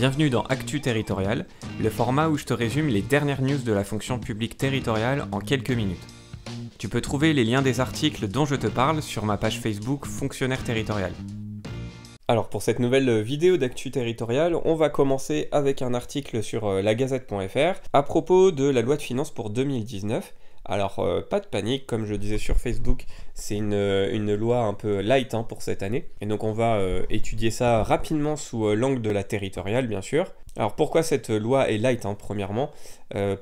Bienvenue dans Actu Territorial, le format où je te résume les dernières news de la fonction publique territoriale en quelques minutes. Tu peux trouver les liens des articles dont je te parle sur ma page Facebook Fonctionnaire Territorial. Alors pour cette nouvelle vidéo d'actu Territorial, on va commencer avec un article sur euh, lagazette.fr à propos de la loi de finances pour 2019 alors, euh, pas de panique, comme je disais sur Facebook, c'est une, euh, loi un peu light hein, pour cette année. Et donc, on va euh, étudier ça rapidement sous l'angle de la territoriale, bien sûr. Alors, pourquoi cette loi est light, hein, premièrement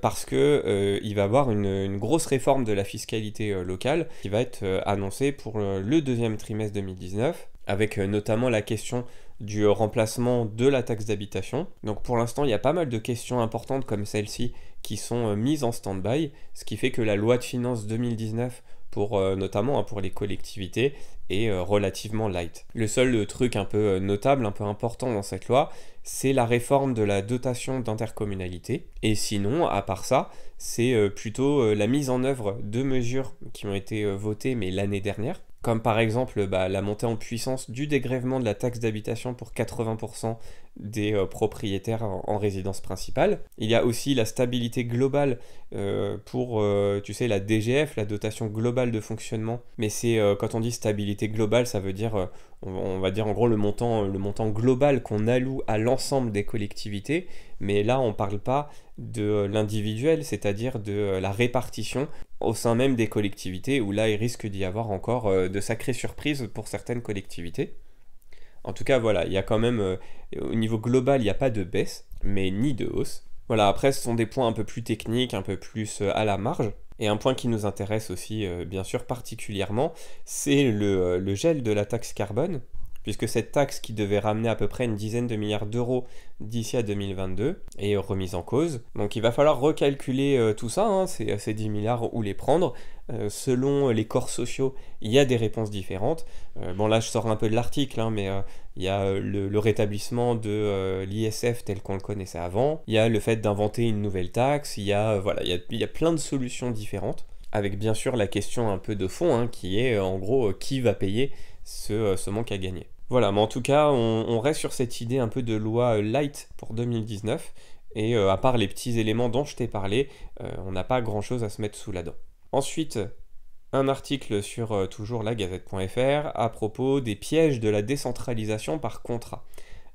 Parce qu'il va y avoir une, une, grosse réforme de la fiscalité locale qui va être annoncée pour le deuxième trimestre 2019, avec notamment la question du remplacement de la taxe d'habitation. Donc pour l'instant, il y a pas mal de questions importantes comme celle-ci qui sont euh, mises en stand-by, ce qui fait que la loi de finances 2019 pour euh, notamment hein, pour les collectivités est euh, relativement light. Le seul truc un peu notable, un peu important dans cette loi, c'est la réforme de la dotation d'intercommunalité. Et sinon, à part ça, c'est plutôt la mise en œuvre de mesures qui ont été votées mais l'année dernière, comme par exemple bah, la montée en puissance du dégrèvement de la taxe d'habitation pour 80% des euh, propriétaires en, résidence principale. Il y a aussi la stabilité globale euh, pour, euh, tu sais, la DGF, la dotation globale de fonctionnement. Mais c'est quand on dit stabilité globale, ça veut dire, on, va dire en gros le montant, le montant global qu'on alloue à l'ensemble des collectivités. Mais là, on ne parle pas de l'individuel, c'est-à-dire de la répartition au sein même des collectivités, où là, il risque d'y avoir encore de sacrées surprises pour certaines collectivités. En tout cas, voilà, il y a quand même, euh, au niveau global, il n'y a pas de baisse, mais ni de hausse. Voilà, après, ce sont des points un peu plus techniques, un peu plus euh, à la marge. Et un point qui nous intéresse aussi, euh, bien sûr, particulièrement, c'est le, gel de la taxe carbone, puisque cette taxe qui devait ramener à peu près une dizaine de milliards d'euros d'ici à 2022 est remise en cause. Donc il va falloir recalculer euh, tout ça, hein, ces, 10 milliards où les prendre. Euh, selon les corps sociaux, il y a des réponses différentes. Euh, bon là je sors un peu de l'article, hein, mais il y a le, rétablissement de l'ISF tel qu'on le connaissait avant, il y a le fait d'inventer une nouvelle taxe, il y a, plein de solutions différentes avec bien sûr la question un peu de fond, hein, qui est en gros qui va payer ce manque à gagner. Voilà, mais en tout cas, on, reste sur cette idée un peu de loi euh, light pour 2019. Et euh, à part les petits éléments dont je t'ai parlé, euh, on n'a pas grand-chose à se mettre sous la dent. Ensuite, un article sur toujours la gazette.fr à propos des pièges de la décentralisation par contrat.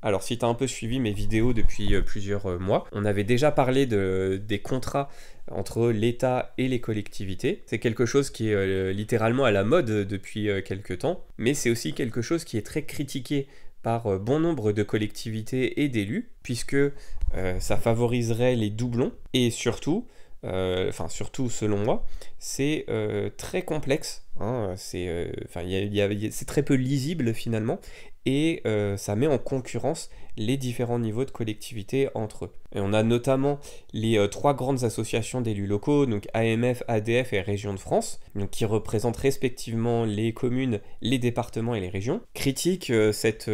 Alors si tu as un peu suivi mes vidéos depuis euh, plusieurs euh, mois, on avait déjà parlé des contrats entre l'État et les collectivités. C'est quelque chose qui est euh, littéralement à la mode depuis quelques temps, mais c'est aussi quelque chose qui est très critiqué par bon nombre de collectivités et d'élus, puisque ça favoriserait les doublons, et surtout, enfin surtout selon moi, c'est très complexe, c'est très peu lisible finalement, et euh, ça met en concurrence les différents niveaux de collectivité entre eux. Et on a notamment les euh, trois grandes associations d'élus locaux, donc AMF, ADF et Région de France, donc qui représentent respectivement les communes, les départements et les régions, critiquent euh, cette,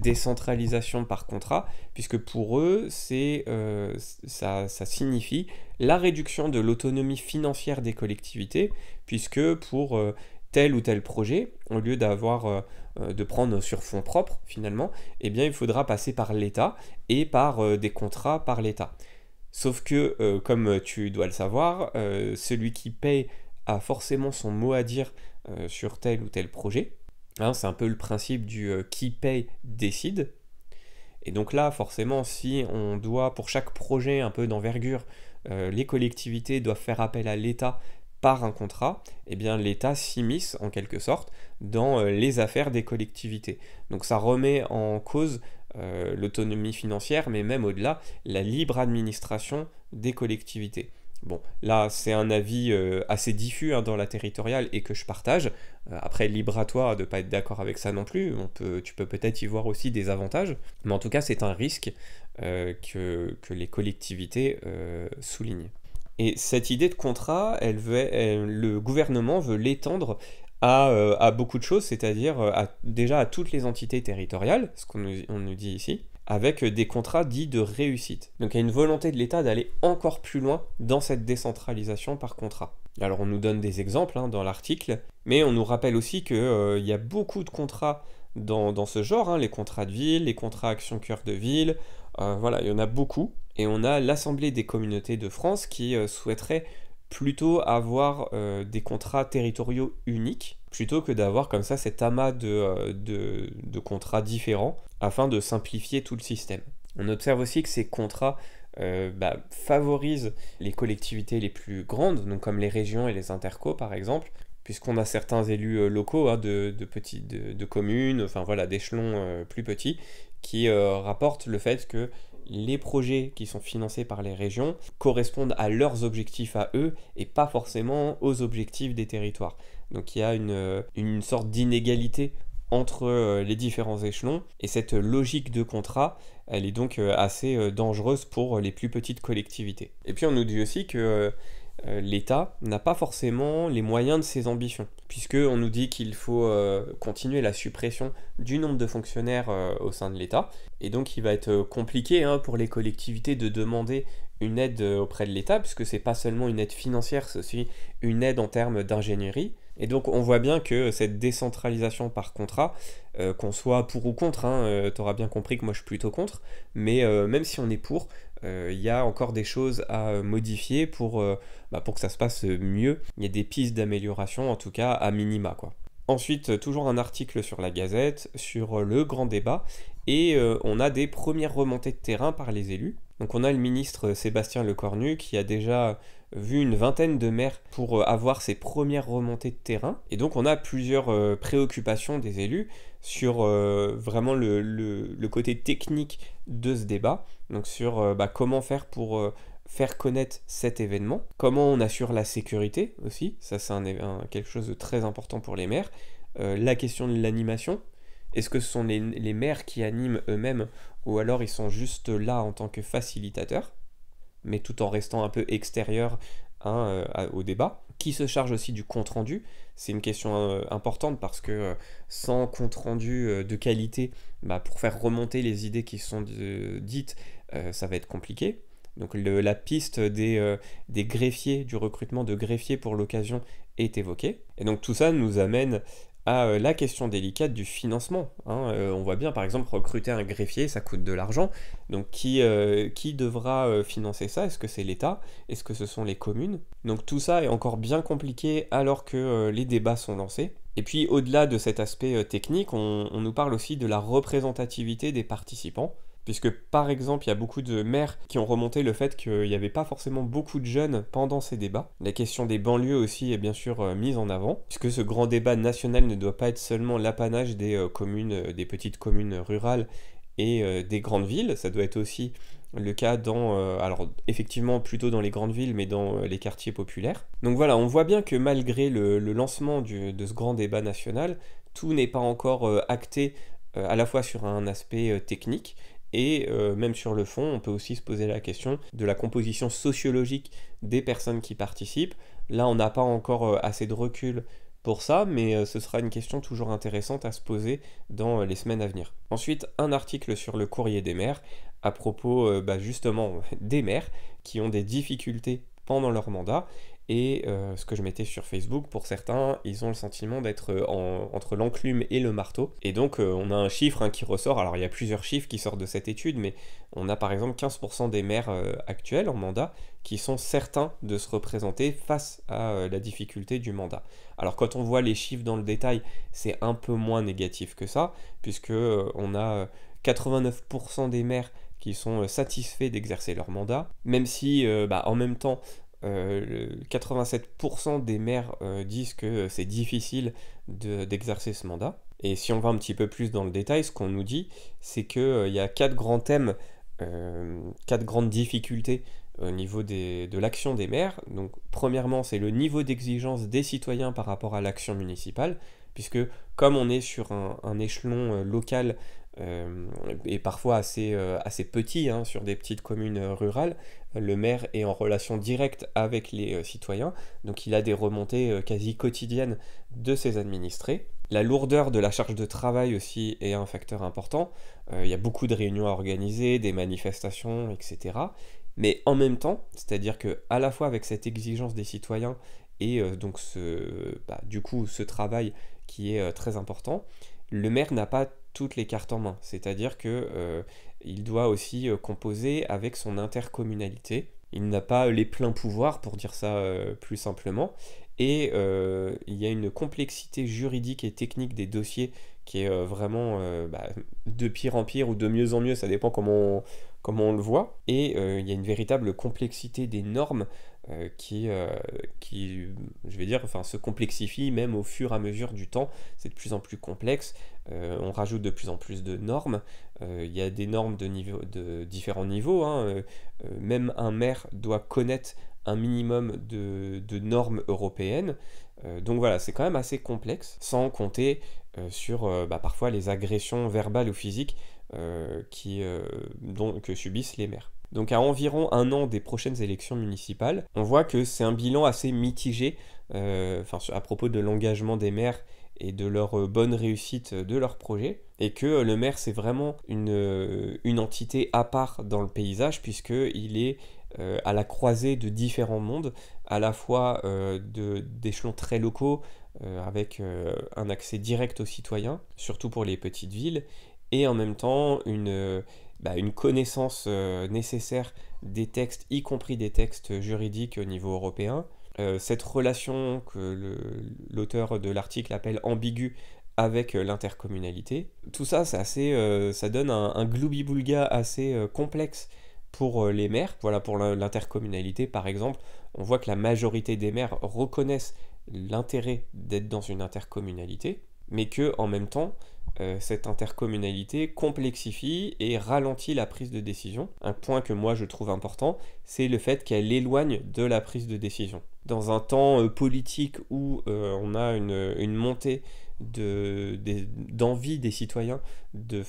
décentralisation par contrat, puisque pour eux, c'est, ça, ça signifie la réduction de l'autonomie financière des collectivités, puisque pour tel ou tel projet, au lieu d'avoir euh, euh, de prendre sur fonds propres finalement, eh bien il faudra passer par l'État et par euh, des contrats par l'État. Sauf que, comme tu dois le savoir, celui qui paye a forcément son mot à dire sur tel ou tel projet. Hein, c'est un peu le principe du qui paye décide. Et donc là, forcément, si on doit pour chaque projet un peu d'envergure, les collectivités doivent faire appel à l'État par un contrat, eh bien l'État s'immisce en quelque sorte dans euh, les affaires des collectivités. Donc ça remet en cause euh, l'autonomie financière, mais même au-delà, la libre administration des collectivités. Bon, là, c'est un avis euh, assez diffus hein, dans la territoriale et que je partage. après, libre à toi de ne pas être d'accord avec ça non plus. On peut, tu peux peut-être y voir aussi des avantages. Mais en tout cas, c'est un risque que, les collectivités soulignent. Et cette idée de contrat, elle le gouvernement veut l'étendre à, euh, beaucoup de choses, c'est-à-dire euh, déjà à toutes les entités territoriales, ce qu'on nous, dit ici, avec euh, des contrats dits de réussite. Donc il y a une volonté de l'État d'aller encore plus loin dans cette décentralisation par contrat. Alors on nous donne des exemples hein, dans l'article, mais on nous rappelle aussi qu'il il y a beaucoup de contrats dans, ce genre, hein, les contrats de ville, les contrats action cœur de ville, voilà, il y en a beaucoup. Et on a l'Assemblée des communautés de France qui euh, souhaiterait plutôt avoir euh, des contrats territoriaux uniques plutôt que d'avoir comme ça cet amas euh, de, de, contrats différents afin de simplifier tout le système. On observe aussi que ces contrats bah, favorisent les collectivités les plus grandes, donc comme les régions et les interco par exemple, puisqu'on a certains élus locaux hein, de, de, communes, enfin voilà, d'échelons plus petits, qui rapportent le fait que les projets qui sont financés par les régions correspondent à leurs objectifs à eux et pas forcément aux objectifs des territoires. Donc il y a une, euh, sorte d'inégalité entre euh, les différents échelons et cette logique de contrat, elle est donc euh, assez dangereuse pour les plus petites collectivités. Et puis on nous dit aussi que euh, l'État n'a pas forcément les moyens de ses ambitions, puisqu'on nous dit qu'il faut euh, continuer la suppression du nombre de fonctionnaires euh, au sein de l'État, et donc il va être compliqué hein, pour les collectivités de demander une aide auprès de l'État, puisque c'est pas seulement une aide financière, c'est aussi une aide en termes d'ingénierie. Et donc on voit bien que cette décentralisation par contrat, qu'on soit pour ou contre, hein, tu auras bien compris que moi je suis plutôt contre, mais même si on est pour, euh, il y a encore des choses à euh, modifier pour, euh, bah, pour que ça se passe mieux. Il y a des pistes d'amélioration, en tout cas à minima. Quoi. Ensuite, toujours un article sur la Gazette, sur le grand débat, et on a des premières remontées de terrain par les élus. Donc on a le ministre Sébastien Lecornu qui a déjà vu une vingtaine de maires pour avoir ses premières remontées de terrain. Et donc on a plusieurs préoccupations des élus sur vraiment le, côté technique de ce débat, donc sur euh, bah, comment faire pour euh, faire connaître cet événement, comment on assure la sécurité aussi, ça c'est un, quelque chose de très important pour les maires, euh, la question de l'animation, est-ce que ce sont les, maires qui animent eux-mêmes ou alors ils sont juste là en tant que facilitateurs, mais tout en restant un peu extérieur hein, au débat qui se charge aussi du compte-rendu. C'est une question euh, importante parce que euh, sans compte-rendu euh, de qualité, bah, pour faire remonter les idées qui sont dites, ça va être compliqué. Donc la piste des, des greffiers, du recrutement de greffiers pour l'occasion est évoquée. Et donc tout ça nous amène à euh, la question délicate du financement. Hein, euh, on voit bien par exemple recruter un greffier, ça coûte de l'argent. Donc qui, euh, devra financer ça Est-ce que c'est l'État Est-ce que ce sont les communes Donc tout ça est encore bien compliqué alors que les débats sont lancés. Et puis au-delà de cet aspect technique, on nous parle aussi de la représentativité des participants. Puisque par exemple, il y a beaucoup de maires qui ont remonté le fait qu'il n'y avait pas forcément beaucoup de jeunes pendant ces débats. La question des banlieues aussi est bien sûr euh, mise en avant, puisque ce grand débat national ne doit pas être seulement l'apanage des euh, communes, euh, des petites communes rurales et des grandes villes, ça doit être aussi le cas dans, alors effectivement plutôt dans les grandes villes, mais dans les quartiers populaires. Donc voilà, on voit bien que malgré le, lancement de ce grand débat national, tout n'est pas encore acté à la fois sur un aspect technique, et euh, même sur le fond, on peut aussi se poser la question de la composition sociologique des personnes qui participent. Là, on n'a pas encore euh, assez de recul pour ça, mais euh, ce sera une question toujours intéressante à se poser dans les semaines à venir. Ensuite, un article sur le courrier des maires à propos bah, justement des maires qui ont des difficultés pendant leur mandat et euh, ce que je mettais sur Facebook, pour certains, ils ont le sentiment d'être euh, entre l'enclume et le marteau. Et donc, euh, on a un chiffre hein, qui ressort. Alors, il y a plusieurs chiffres qui sortent de cette étude, mais on a par exemple 15% des maires actuels en mandat qui sont certains de se représenter face à la difficulté du mandat. Alors, quand on voit les chiffres dans le détail, c'est un peu moins négatif que ça, puisque on a 89% des maires qui sont satisfaits d'exercer leur mandat, même si bah, en même temps 87% euh, des maires euh, disent que c'est difficile d'exercer ce mandat. Et si on va un petit peu plus dans le détail, ce qu'on nous dit, c'est qu'il euh, y a quatre grands thèmes, quatre grandes difficultés au niveau de l'action des maires. Donc, premièrement, c'est le niveau d'exigence des citoyens par rapport à l'action municipale, puisque comme on est sur un échelon local euh, et parfois assez, euh, assez petit hein, sur des petites communes euh, rurales, le maire est en relation directe avec les citoyens, donc il a des remontées quasi quotidiennes de ses administrés. La lourdeur de la charge de travail aussi est un facteur important. il y a beaucoup de réunions à organiser, des manifestations, etc. Mais en même temps, c'est-à-dire que la fois avec cette exigence des citoyens et donc ce, bah, du coup ce travail qui est très important, le maire n'a pas toutes les cartes en main. C'est-à-dire que euh, il doit aussi euh, composer avec son intercommunalité. Il n'a pas euh, les pleins pouvoirs, pour dire ça plus simplement. Et il y a une complexité juridique et technique des dossiers qui est vraiment bah, de pire en pire ou de mieux en mieux, ça dépend comment on, comment on le voit. Et il y a une véritable complexité des normes qui, qui, je vais dire, enfin, se complexifie même au fur et à mesure du temps. C'est de plus en plus complexe. Euh, on rajoute de plus en plus de normes. Euh, il y a des normes de, différents niveaux. Hein. Euh, même un maire doit connaître un minimum de, normes européennes. donc voilà, c'est quand même assez complexe, sans compter sur bah, parfois les agressions verbales ou physiques qui, que subissent les maires. Donc à environ un an des prochaines élections municipales, on voit que c'est un bilan assez mitigé à propos de l'engagement des maires et de leur euh, bonne réussite euh, de leur projet, et que euh, le maire c'est vraiment une, entité à part dans le paysage puisqu'il est à la croisée de différents mondes, à la fois d'échelons très locaux avec un accès direct aux citoyens, surtout pour les petites villes, et en même temps une bah, connaissance nécessaire des textes, y compris des textes juridiques au niveau européen, euh, cette relation que l'auteur de l'article appelle ambiguë avec euh, l'intercommunalité. Tout ça, euh, ça donne un, un assez complexe pour les maires. Voilà, pour l'intercommunalité, par exemple, on voit que la majorité des maires reconnaissent l'intérêt d'être dans une intercommunalité mais que en même temps, euh, cette intercommunalité complexifie et ralentit la prise de décision. Un point que moi je trouve important, c'est le fait qu'elle éloigne de la prise de décision. Dans un temps euh, politique où euh, on a une, montée d'envie des, citoyens de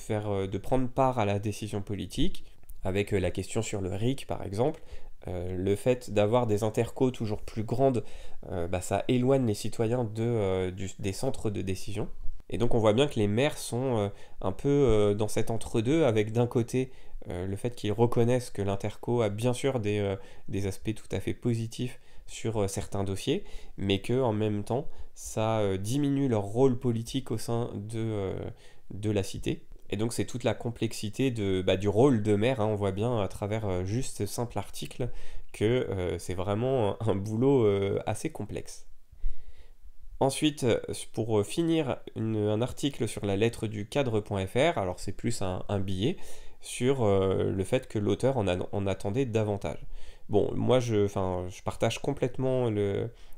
prendre part à la décision politique, avec euh, la question sur le RIC par exemple, euh, le fait d'avoir des intercos toujours plus grandes, euh, bah, ça éloigne les citoyens des centres de décision. Et donc on voit bien que les maires sont un peu dans cet entre-deux, avec d'un côté le fait qu'ils reconnaissent que l'interco a bien sûr des, aspects tout à fait positifs sur certains dossiers, mais que en même temps ça diminue leur rôle politique au sein de la cité. Et donc c'est toute la complexité bah, du rôle de mère. Hein. on voit bien à travers euh, juste ce simple article que euh, c'est vraiment un boulot euh, assez complexe. Ensuite, pour finir, un article sur la lettre du cadre.fr, alors c'est plus un, billet, sur le fait que l'auteur en, attendait davantage. Bon, moi je partage complètement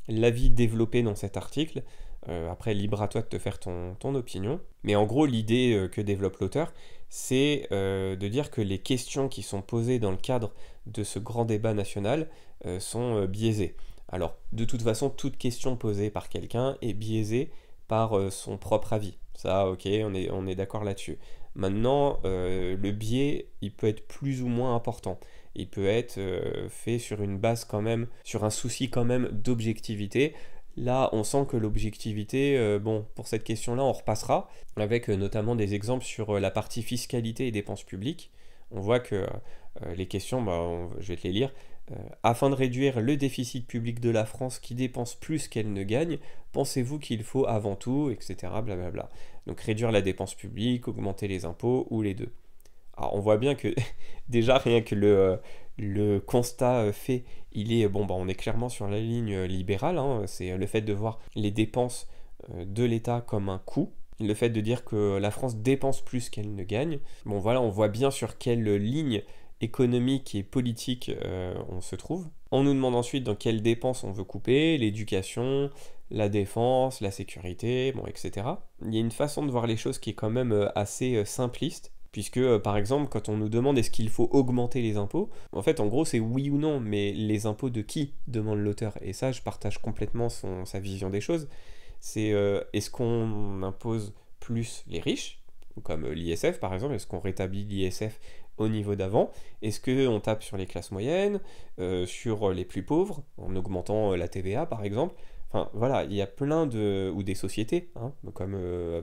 l'avis développé dans cet article, euh, après, libre à toi de te faire ton, opinion. Mais en gros, l'idée euh, que développe l'auteur, c'est euh, de dire que les questions qui sont posées dans le cadre de ce grand débat national sont biaisées. Alors, de toute façon, toute question posée par quelqu'un est biaisée par son propre avis. Ça, ok, on est, on est d'accord là-dessus. Maintenant, le biais, il peut être plus ou moins important il peut être fait sur une base quand même, sur un souci quand même d'objectivité. Là, on sent que l'objectivité, euh, bon, pour cette question-là, on repassera, avec euh, notamment des exemples sur euh, la partie fiscalité et dépenses publiques. On voit que les questions, bah, je vais te les lire. afin de réduire le déficit public de la France qui dépense plus qu'elle ne gagne, pensez-vous qu'il faut avant tout, etc. Blablabla. Donc réduire la dépense publique, augmenter les impôts ou les deux. Alors on voit bien que déjà rien que le, le constat euh, fait, il est bon, bah, on est clairement sur la ligne euh, libérale. Hein, c'est euh, le fait de voir les dépenses de l'État comme un coût. Le fait de dire que la France dépense plus qu'elle ne gagne. Bon, voilà, on voit bien sur quelle ligne économique et politique on se trouve. On nous demande ensuite dans quelles dépenses on veut couper, l'éducation, la défense, la sécurité, bon, etc. Il y a une façon de voir les choses qui est quand même assez simpliste, Puisque, euh, par exemple, quand on nous demande est-ce qu'il faut augmenter les impôts, en fait, en gros, c'est oui ou non, mais les impôts de qui demande l'auteur. Et ça, je partage complètement sa vision des choses. C'est euh, est-ce qu'on impose plus les riches, comme euh, l'ISF par exemple, est-ce qu'on rétablit l'ISF au niveau d'avant Est-ce qu'on tape sur les classes moyennes, sur les plus pauvres, en augmentant la TVA par exemple Enfin voilà, il y a plein de... ou des sociétés, hein, comme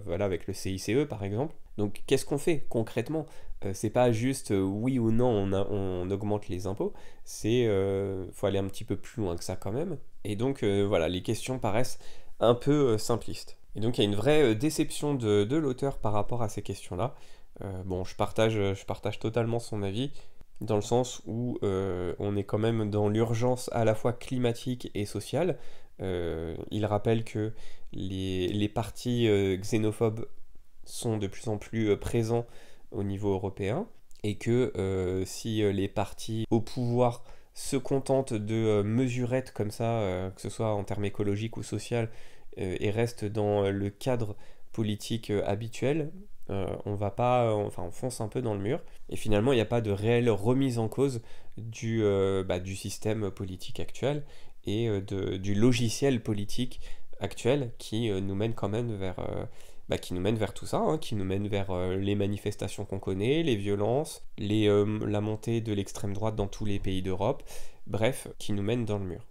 voilà, avec le CICE par exemple, donc qu'est-ce qu'on fait concrètement euh, C'est pas juste euh, oui ou non on, augmente les impôts, c'est euh, faut aller un petit peu plus loin que ça quand même. Et donc voilà, les questions paraissent un peu simplistes. Et donc il y a une vraie déception de, l'auteur par rapport à ces questions-là. bon, je partage, je partage totalement son avis dans le sens où on est quand même dans l'urgence à la fois climatique et sociale. il rappelle que les, les partis xénophobes sont de plus en plus euh, présents au niveau européen et que euh, si euh, les partis au pouvoir se contentent de mesurettes comme ça, que ce soit en termes écologiques ou social, et restent dans le cadre politique habituel, on va pas, enfin, on fonce un peu dans le mur. Et finalement, il n'y a pas de réelle remise en cause du, bah, du système politique actuel et du logiciel politique actuel qui nous mène quand même vers bah, qui nous mène vers tout ça, hein, qui nous mène vers euh, les manifestations qu'on connaît, les violences, les, euh, la montée de l'extrême droite dans tous les pays d'Europe, bref, qui nous mène dans le mur.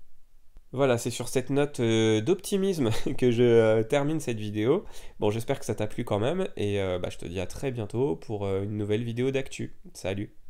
Voilà, c'est sur cette note euh, d'optimisme que je termine cette vidéo. Bon, j'espère que ça t'a plu quand même, et bah, je te dis à très bientôt pour une nouvelle vidéo d'actu. Salut